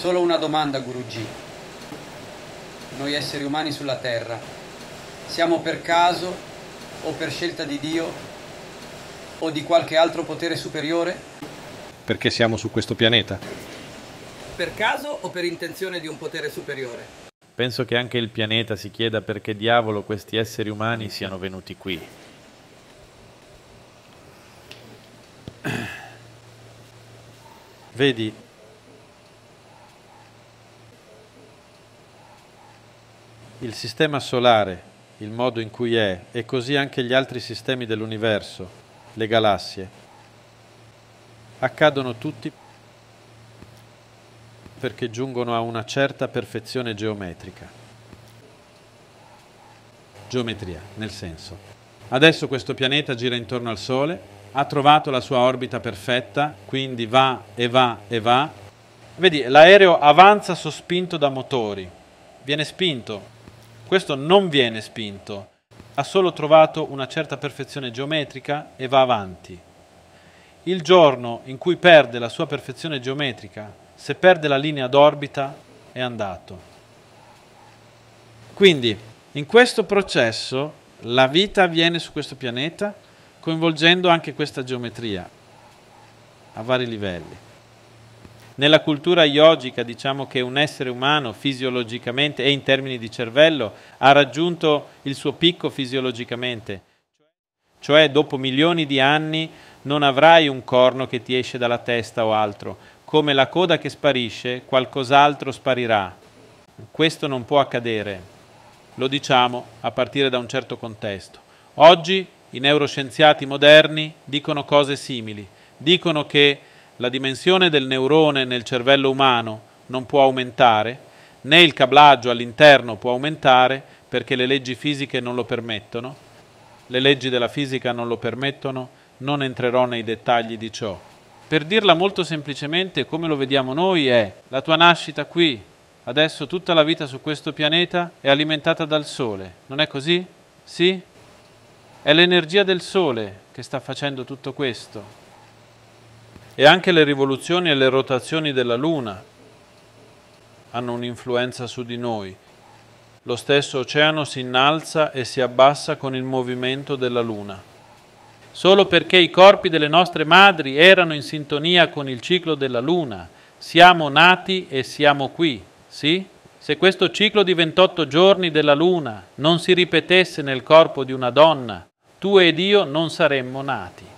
Solo una domanda, Guruji. Noi esseri umani sulla terra, siamo per caso o per scelta di Dio o di qualche altro potere superiore? Perché siamo su questo pianeta? Per caso o per intenzione di un potere superiore? Penso che anche il pianeta si chieda perché diavolo questi esseri umani siano venuti qui. Vedi, Il sistema solare, il modo in cui è, e così anche gli altri sistemi dell'universo, le galassie, accadono tutti perché giungono a una certa perfezione geometrica. Geometria, nel senso. Adesso questo pianeta gira intorno al Sole, ha trovato la sua orbita perfetta, quindi va e va e va. Vedi, l'aereo avanza sospinto da motori, viene spinto questo non viene spinto, ha solo trovato una certa perfezione geometrica e va avanti. Il giorno in cui perde la sua perfezione geometrica, se perde la linea d'orbita, è andato. Quindi, in questo processo, la vita avviene su questo pianeta coinvolgendo anche questa geometria a vari livelli. Nella cultura yogica diciamo che un essere umano fisiologicamente e in termini di cervello ha raggiunto il suo picco fisiologicamente, cioè dopo milioni di anni non avrai un corno che ti esce dalla testa o altro, come la coda che sparisce qualcos'altro sparirà. Questo non può accadere, lo diciamo a partire da un certo contesto. Oggi i neuroscienziati moderni dicono cose simili, dicono che la dimensione del neurone nel cervello umano non può aumentare, né il cablaggio all'interno può aumentare perché le leggi fisiche non lo permettono, le leggi della fisica non lo permettono, non entrerò nei dettagli di ciò. Per dirla molto semplicemente, come lo vediamo noi, è la tua nascita qui, adesso tutta la vita su questo pianeta è alimentata dal Sole, non è così? Sì? È l'energia del Sole che sta facendo tutto questo. E anche le rivoluzioni e le rotazioni della Luna hanno un'influenza su di noi. Lo stesso oceano si innalza e si abbassa con il movimento della Luna. Solo perché i corpi delle nostre madri erano in sintonia con il ciclo della Luna, siamo nati e siamo qui, sì? Se questo ciclo di 28 giorni della Luna non si ripetesse nel corpo di una donna, tu ed io non saremmo nati.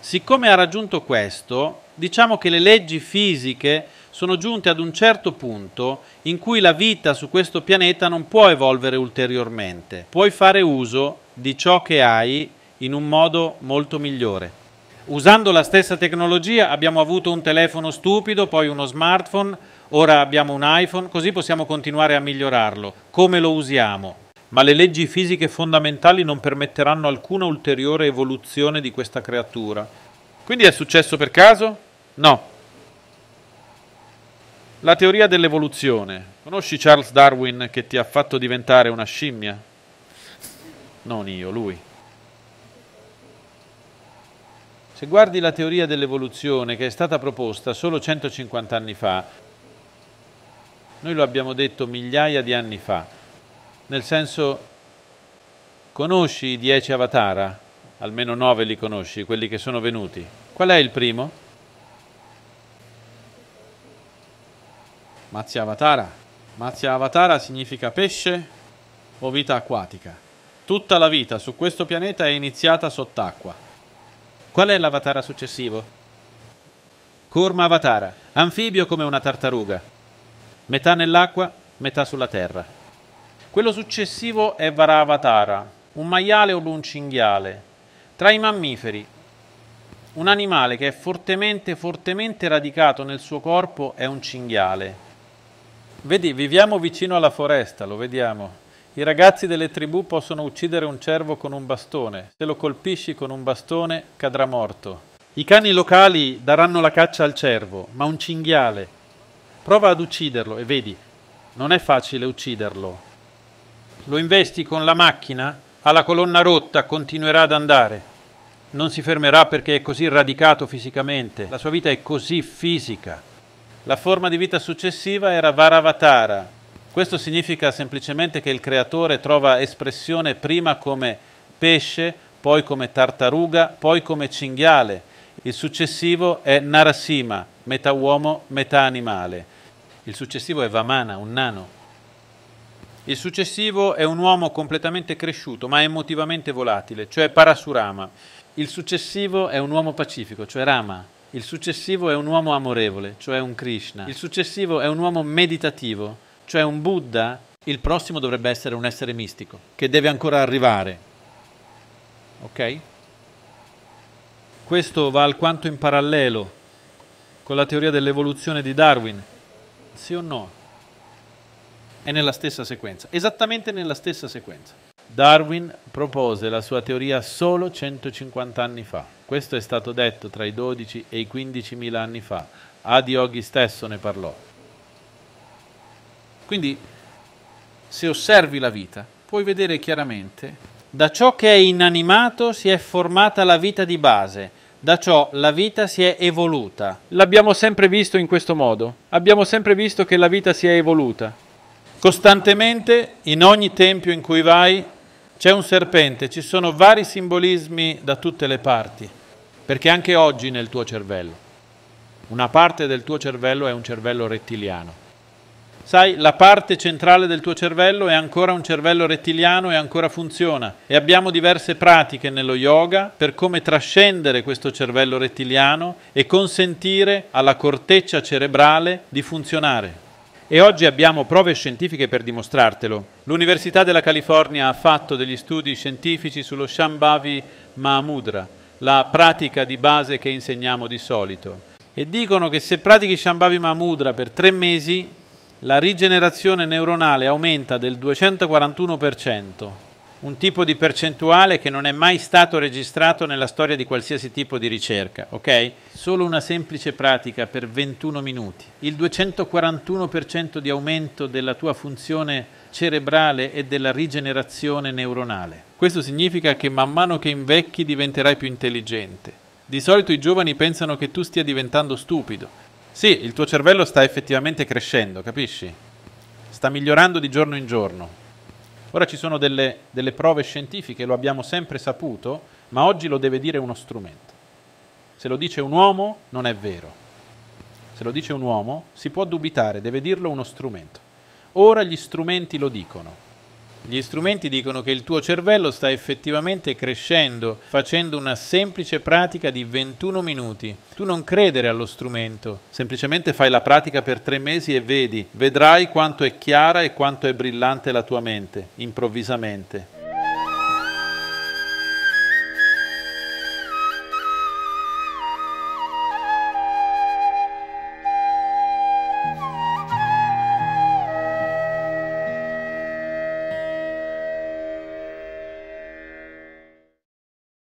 Siccome ha raggiunto questo, diciamo che le leggi fisiche sono giunte ad un certo punto in cui la vita su questo pianeta non può evolvere ulteriormente. Puoi fare uso di ciò che hai in un modo molto migliore. Usando la stessa tecnologia abbiamo avuto un telefono stupido, poi uno smartphone, ora abbiamo un iPhone, così possiamo continuare a migliorarlo. Come lo usiamo? ma le leggi fisiche fondamentali non permetteranno alcuna ulteriore evoluzione di questa creatura. Quindi è successo per caso? No. La teoria dell'evoluzione. Conosci Charles Darwin che ti ha fatto diventare una scimmia? Non io, lui. Se guardi la teoria dell'evoluzione che è stata proposta solo 150 anni fa, noi lo abbiamo detto migliaia di anni fa, nel senso conosci i dieci avatara, almeno nove li conosci, quelli che sono venuti. Qual è il primo? Mazia Avatara. Mazia Avatara significa pesce o vita acquatica. Tutta la vita su questo pianeta è iniziata sott'acqua. Qual è l'avatara successivo? Kurma Avatara, anfibio come una tartaruga, metà nell'acqua, metà sulla terra. Quello successivo è Varavatara, un maiale o un cinghiale. Tra i mammiferi, un animale che è fortemente, fortemente radicato nel suo corpo è un cinghiale. Vedi, viviamo vicino alla foresta, lo vediamo. I ragazzi delle tribù possono uccidere un cervo con un bastone. Se lo colpisci con un bastone, cadrà morto. I cani locali daranno la caccia al cervo, ma un cinghiale. Prova ad ucciderlo e vedi, non è facile ucciderlo. Lo investi con la macchina? Alla colonna rotta continuerà ad andare. Non si fermerà perché è così radicato fisicamente. La sua vita è così fisica. La forma di vita successiva era Varavatara. Questo significa semplicemente che il creatore trova espressione prima come pesce, poi come tartaruga, poi come cinghiale. Il successivo è Narasima, metà uomo, metà animale. Il successivo è Vamana, un nano, il successivo è un uomo completamente cresciuto, ma emotivamente volatile, cioè Parasurama. Il successivo è un uomo pacifico, cioè Rama. Il successivo è un uomo amorevole, cioè un Krishna. Il successivo è un uomo meditativo, cioè un Buddha. Il prossimo dovrebbe essere un essere mistico, che deve ancora arrivare. Ok? Questo va alquanto in parallelo con la teoria dell'evoluzione di Darwin. Sì o no? È nella stessa sequenza, esattamente nella stessa sequenza. Darwin propose la sua teoria solo 150 anni fa. Questo è stato detto tra i 12 e i 15.000 anni fa. Adioghi stesso ne parlò. Quindi, se osservi la vita, puoi vedere chiaramente da ciò che è inanimato si è formata la vita di base, da ciò la vita si è evoluta. L'abbiamo sempre visto in questo modo, abbiamo sempre visto che la vita si è evoluta. Costantemente, in ogni tempio in cui vai, c'è un serpente, ci sono vari simbolismi da tutte le parti, perché anche oggi nel tuo cervello. Una parte del tuo cervello è un cervello rettiliano. Sai, la parte centrale del tuo cervello è ancora un cervello rettiliano e ancora funziona. E abbiamo diverse pratiche nello yoga per come trascendere questo cervello rettiliano e consentire alla corteccia cerebrale di funzionare e oggi abbiamo prove scientifiche per dimostrartelo. L'Università della California ha fatto degli studi scientifici sullo Shambhavi Mahamudra, la pratica di base che insegniamo di solito. E dicono che se pratichi Shambhavi Mahamudra per tre mesi, la rigenerazione neuronale aumenta del 241%, un tipo di percentuale che non è mai stato registrato nella storia di qualsiasi tipo di ricerca, ok? Solo una semplice pratica per 21 minuti. Il 241% di aumento della tua funzione cerebrale e della rigenerazione neuronale. Questo significa che man mano che invecchi diventerai più intelligente. Di solito i giovani pensano che tu stia diventando stupido. Sì, il tuo cervello sta effettivamente crescendo, capisci? Sta migliorando di giorno in giorno. Ora ci sono delle, delle prove scientifiche, lo abbiamo sempre saputo, ma oggi lo deve dire uno strumento. Se lo dice un uomo non è vero. Se lo dice un uomo si può dubitare, deve dirlo uno strumento. Ora gli strumenti lo dicono. Gli strumenti dicono che il tuo cervello sta effettivamente crescendo facendo una semplice pratica di 21 minuti. Tu non credere allo strumento. Semplicemente fai la pratica per tre mesi e vedi, vedrai quanto è chiara e quanto è brillante la tua mente, improvvisamente.